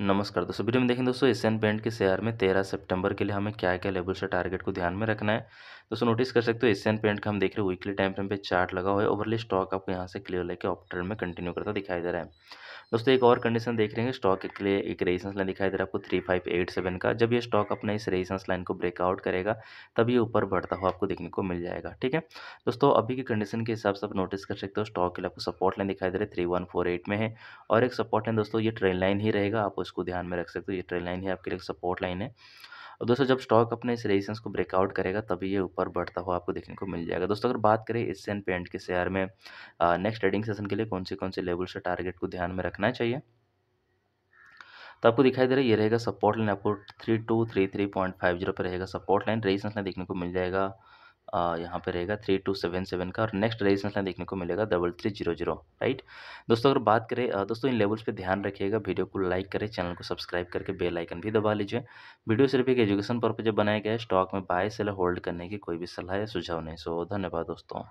नमस्कार दोस्तों वीडियो में देखें दोस्तों एशियन पेंट के शेयर में तेरह सितंबर के लिए हमें क्या क्या लेवल से टारगेट को ध्यान में रखना है दोस्तों नोटिस कर सकते हो एशियन पेंट का हम देख रहे हैं वीकली टाइम फ्रेम पे चार्ट लगा हुआ है ओवरली स्टॉक आपको यहाँ से क्लियर लेके ऑप ट्रेंड में कंटिन्यू करता दिखाई दे रहा है दोस्तों एक और कंडीशन देख रहे हैं स्टॉक के लिए एक रेजिस्टेंस लाइन दिखाई दे रहा है आपको थ्री फाइव एट सेवन का जब ये स्टॉक अपने इस रेजिस्टेंस लाइन को ब्रेकआउट करेगा तभी ऊपर बढ़ता हुआ आपको देखने को मिल जाएगा ठीक है दोस्तों अभी की कंडीशन के हिसाब से आप नोटिस कर सकते हो स्टॉक के लिए आपको सपोर्ट लाइन दिखाई दे रहा है थ्री वन फोर एट में है और एक सपोर्ट लाइन दोस्तों ये ट्रेन लाइन ही रहेगा आप उसको ध्यान में रख सकते हो ये ट्रेन लाइन ही आपके लिए सपोर्ट लाइन है और दोस्तों जब स्टॉक अपने इस रेजिस्टेंस को ब्रेकआउट करेगा तभी ये ऊपर बढ़ता हुआ आपको देखने को मिल जाएगा दोस्तों अगर बात करें इससे पेंट के शेयर में नेक्स्ट ट्रेडिंग सेशन के लिए कौन से कौन से लेवल से टारगेट को ध्यान में रखना चाहिए तो आपको दिखाई दे रहा है ये रहेगा सपोर्ट लाइन आपको three two three three point five zero पर रहेगा सपोर्ट लाइन रेजिस्टेंस लाइन देखने को मिल जाएगा यहाँ पे रहेगा थ्री टू सेवन सेवन का और नेक्स्ट रेजिस्टेंस लाइन देखने को मिलेगा double three zero zero right दोस्तों अगर बात करें दोस्तों इन लेवल्स पे ध्यान रखिएगा वीडियो को लाइक करें चैनल को सब्सक्राइब करके बेल आइकन भी दबा लीजिए वीडियो सिर्फ एक एजुकेशन पर्पज बनाया गया है स्टॉक में बाय सेल होल्ड करने की कोई भी सलाह या सुझाव नहीं सो धन्यवाद दोस्तों